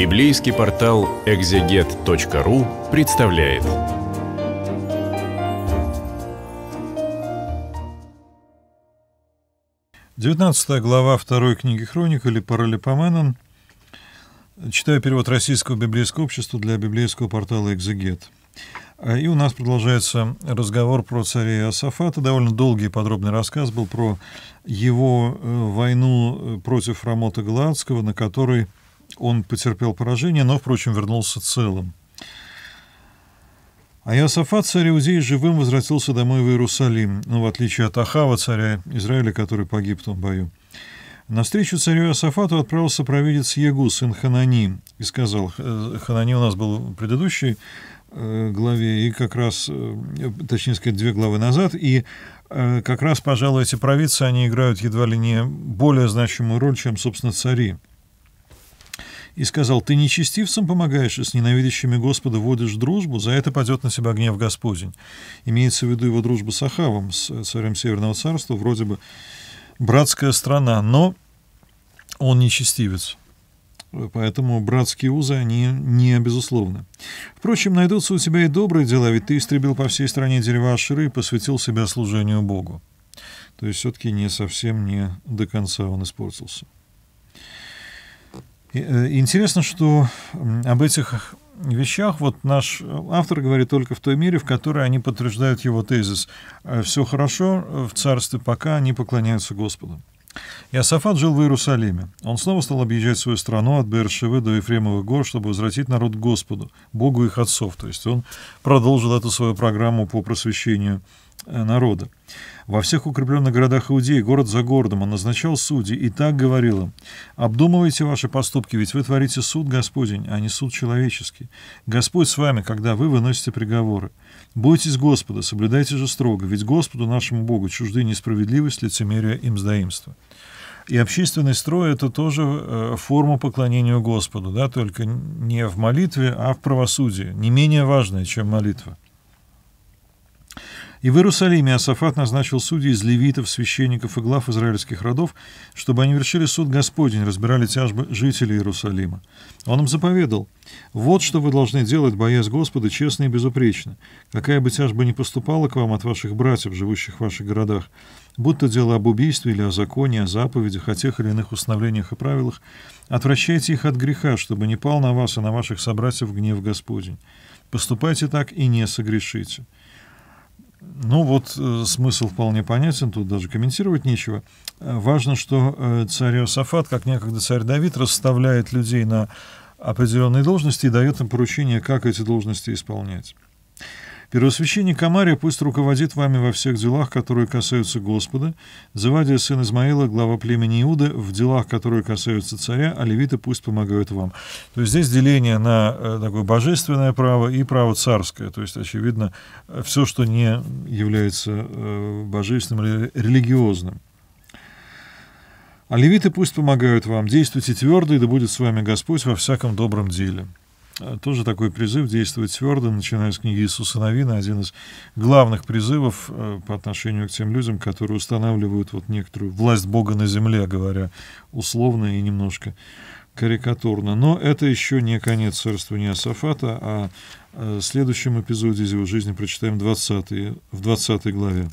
Библейский портал экзегет.ру представляет. Девятнадцатая глава второй книги Хроник или Паралипоменон. Читаю перевод Российского библейского общества для библейского портала «Экзегет». А, и у нас продолжается разговор про царя Асафата. Довольно долгий и подробный рассказ был про его э, войну э, против Рамота Галаадского, на которой он потерпел поражение, но, впрочем, вернулся целым. А Иосафат, царь Иудеи, живым возвратился домой в Иерусалим, ну, в отличие от Ахава, царя Израиля, который погиб в том бою. На встречу царю Иосафату отправился провидец Егу, сын Ханани, и сказал, э, Ханани у нас был в предыдущей э, главе, и как раз, э, точнее сказать, две главы назад, и как раз, пожалуй, эти провидцы, они играют едва ли не более значимую роль, чем, собственно, цари и сказал, «Ты нечестивцам помогаешь и с ненавидящими Господа водишь дружбу, за это падет на себя гнев Господень». Имеется в виду его дружба с Ахавом, с царем Северного Царства, вроде бы братская страна, но он нечестивец. Поэтому братские узы, они не безусловны. Впрочем, найдутся у тебя и добрые дела, ведь ты истребил по всей стране дерева Аширы и посвятил себя служению Богу. То есть все-таки не совсем не до конца он испортился. Э, интересно, что об этих вещах вот наш э, автор говорит только в той мере, в которой они подтверждают его тезис. Э, Все хорошо в царстве, пока они поклоняются Господу. Иосафат жил в Иерусалиме. Он снова стал объезжать свою страну от Бершевы до Ефремовых гор, чтобы возвратить народ к Господу, Богу их отцов. То есть он продолжил эту свою программу по просвещению Э, народа. Во всех укрепленных городах Иудеи, город за городом, он назначал судьи и так говорил им, «Обдумывайте ваши поступки, ведь вы творите суд Господень, а не суд человеческий. Господь с вами, когда вы выносите приговоры. Бойтесь Господа, соблюдайте же строго, ведь Господу нашему Богу чужды несправедливость, лицемерие и мздоимство». И общественный строй — это тоже э, форма поклонения Господу, да, только не в молитве, а в правосудии, не менее важная, чем молитва. И в Иерусалиме Асафат назначил судей из левитов, священников и глав израильских родов, чтобы они вершили суд Господень, разбирали тяжбы жителей Иерусалима. Он им заповедал, «Вот что вы должны делать, боясь Господа, честно и безупречно, какая бы тяжба ни поступала к вам от ваших братьев, живущих в ваших городах, будь то дело об убийстве или о законе, о заповедях, о тех или иных установлениях и правилах, отвращайте их от греха, чтобы не пал на вас и на ваших собратьев гнев Господень. Поступайте так и не согрешите». Ну вот э, смысл вполне понятен, тут даже комментировать нечего. Э, важно, что э, царь Иосафат, как некогда царь Давид, расставляет людей на определенные должности и дает им поручение, как эти должности исполнять. Первосвященник Амария пусть руководит вами во всех делах, которые касаются Господа, Завадия, сын Измаила, глава племени Иуда, в делах, которые касаются царя, а левиты пусть помогают вам». То есть здесь деление на э, такое божественное право и право царское. То есть, очевидно, все, что не является э, божественным или религиозным. А левиты пусть помогают вам, действуйте твердо, и да будет с вами Господь во всяком добром деле. А, тоже такой призыв действовать твердо, начиная с книги Иисуса Новина, один из главных призывов э, по отношению к тем людям, которые устанавливают вот некоторую власть Бога на земле, говоря условно и немножко карикатурно. Но это еще не конец царствования Асафата, а э, в следующем эпизоде из его жизни прочитаем 20 в 20 главе.